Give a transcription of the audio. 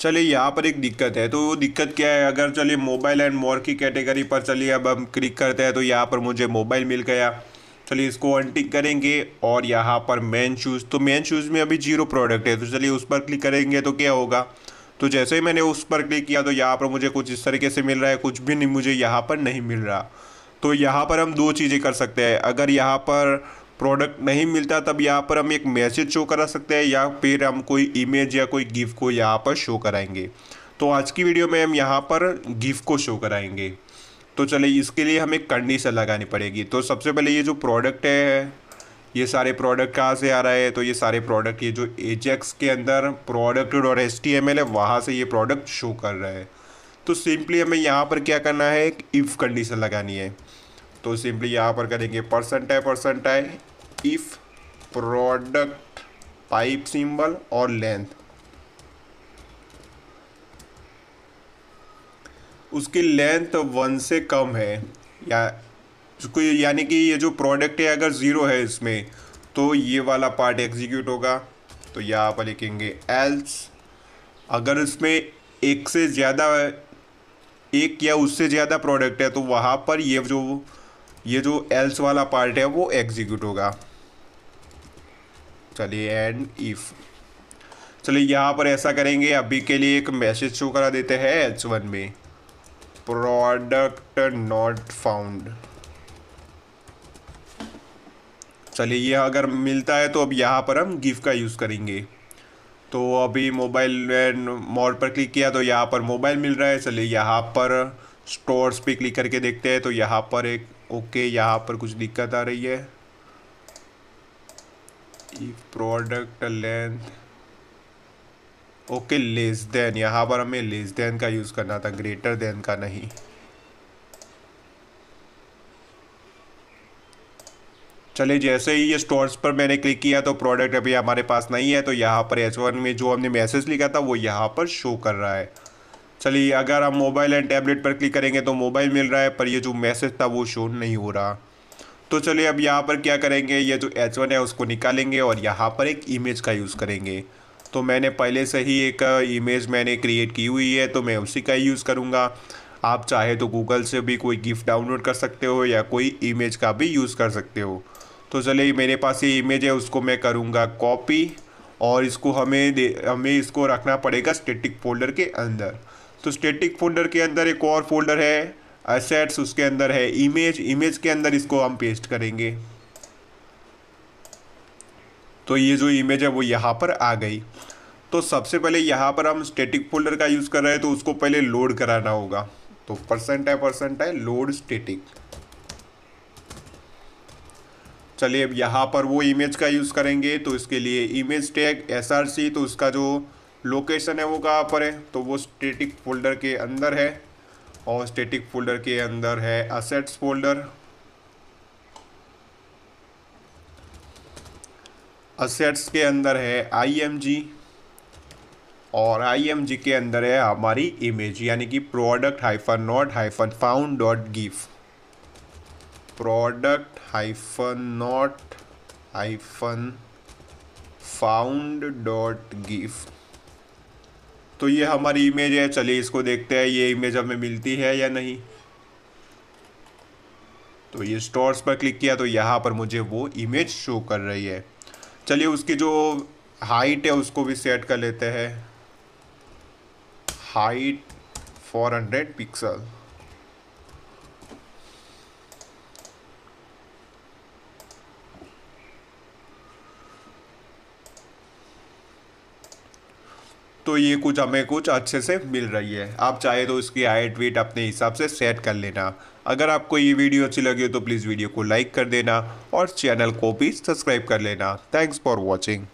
चलिए यहाँ पर एक दिक्कत है तो वो दिक्कत क्या है अगर चलिए मोबाइल एंड मोर की कैटेगरी पर चलिए अब हम क्लिक करते हैं तो यहाँ पर मुझे मोबाइल मिल गया चलिए इसको अनटिक करेंगे और यहाँ पर मेन शूज़ तो मेन शूज़ में अभी जीरो प्रोडक्ट है तो चलिए उस पर क्लिक करेंगे तो क्या होगा तो जैसे ही मैंने उस पर क्लिक किया तो यहाँ पर मुझे कुछ इस तरीके से मिल रहा है कुछ भी नहीं मुझे यहाँ पर नहीं मिल रहा तो यहाँ पर हम दो चीज़ें कर सकते हैं अगर यहाँ पर प्रोडक्ट नहीं मिलता तब यहाँ पर हम एक मैसेज शो करा सकते हैं या फिर हम कोई इमेज या कोई गिफ्ट को यहाँ पर शो कराएंगे तो आज की वीडियो में हम यहाँ पर गिफ्ट को शो कराएंगे तो चले इसके लिए हमें कंडीशन लगानी पड़ेगी तो सबसे पहले ये जो प्रोडक्ट है ये सारे प्रोडक्ट कहाँ से आ रहा है तो ये सारे प्रोडक्ट ये जो एजेक्स के अंदर प्रोडक्ट और एस टी एम एल है वहाँ से ये प्रोडक्ट शो कर रहा है तो सिंपली हमें यहाँ पर क्या करना है एक इफ़ कंडीशन लगानी है तो सिंपली यहाँ पर करेंगे परसेंट है परसेंट है इफ प्रोडक्ट पाइप सिंबल और लेंथ उसकी लेंथ वन से कम है या उसको यानी कि ये जो प्रोडक्ट है अगर ज़ीरो है इसमें तो ये वाला पार्ट एग्जीक्यूट होगा तो यहाँ पर लिखेंगे एल्स अगर इसमें एक से ज़्यादा एक या उससे ज़्यादा प्रोडक्ट है तो वहाँ पर ये जो ये जो एल्स वाला पार्ट है वो एग्जीक्यूट होगा चलिए एंड इफ़ चलिए यहाँ पर ऐसा करेंगे अभी के लिए एक मैसेज शो करा देते हैं एच वन में प्रोडक्ट नॉट फाउंड चलिए यह अगर मिलता है तो अब यहाँ पर हम गिफ्ट का यूज़ करेंगे तो अभी मोबाइल मॉड पर क्लिक किया तो यहाँ पर मोबाइल मिल रहा है चलिए यहाँ पर स्टोर्स पे क्लिक करके देखते हैं तो यहाँ पर एक ओके यहाँ पर कुछ दिक्कत आ रही है product length okay less than यहाँ पर हमें लेस देन का यूज़ करना था ग्रेटर देन का नहीं चलिए जैसे ही ये स्टोर्स पर मैंने क्लिक किया तो प्रोडक्ट अभी हमारे पास नहीं है तो यहाँ पर एच वन में जो हमने मैसेज लिखा था वो यहाँ पर शो कर रहा है चलिए अगर हम मोबाइल एंड टैबलेट पर क्लिक करेंगे तो मोबाइल मिल रहा है पर ये जो मैसेज था वो शो नहीं हो रहा तो चलिए अब यहाँ पर क्या करेंगे ये जो एच वन है उसको निकालेंगे और यहाँ पर एक इमेज का यूज़ करेंगे तो मैंने पहले से ही एक इमेज मैंने क्रिएट की हुई है तो मैं उसी का यूज़ करूँगा आप चाहे तो गूगल से भी कोई गिफ्ट डाउनलोड कर सकते हो या कोई इमेज का भी यूज़ कर सकते हो तो चलिए मेरे पास ये इमेज है उसको मैं करूँगा कॉपी और इसको हमें दे हमें इसको रखना पड़ेगा स्टेटिक फोल्डर के अंदर तो स्टेटिक फोल्डर के अंदर एक और फोल्डर है असेट्स उसके अंदर है इमेज इमेज के अंदर इसको हम पेस्ट करेंगे तो ये जो इमेज है वो यहाँ पर आ गई तो सबसे पहले यहाँ पर हम स्टेटिक फोल्डर का यूज़ कर रहे हैं तो उसको पहले लोड कराना होगा तो परसेंट है परसेंट है लोड स्टेटिक चलिए अब यहाँ पर वो इमेज का यूज़ करेंगे तो इसके लिए इमेज टैग एस तो उसका जो लोकेशन है वो कहाँ पर है तो वो स्टेटिक फोल्डर के अंदर है और स्टेटिक फोल्डर के अंदर है असेट्स फोल्डर असेट्स के अंदर है आईएमजी और आईएमजी के अंदर है हमारी इमेज यानी कि product hyphen not hyphen found dot GIF product hyphen not hyphen found dot gift तो ये हमारी इमेज है चलिए इसको देखते हैं ये इमेज हमें मिलती है या नहीं तो ये स्टोर्स पर क्लिक किया तो यहाँ पर मुझे वो इमेज शो कर रही है चलिए उसकी जो हाइट है उसको भी सेट कर लेते हैं हाइट 400 पिक्सल तो ये कुछ हमें कुछ अच्छे से मिल रही है आप चाहे तो इसकी हाइट वेट अपने हिसाब से सेट कर लेना अगर आपको ये वीडियो अच्छी लगी हो तो प्लीज़ वीडियो को लाइक कर देना और चैनल को भी सब्सक्राइब कर लेना थैंक्स फॉर वॉचिंग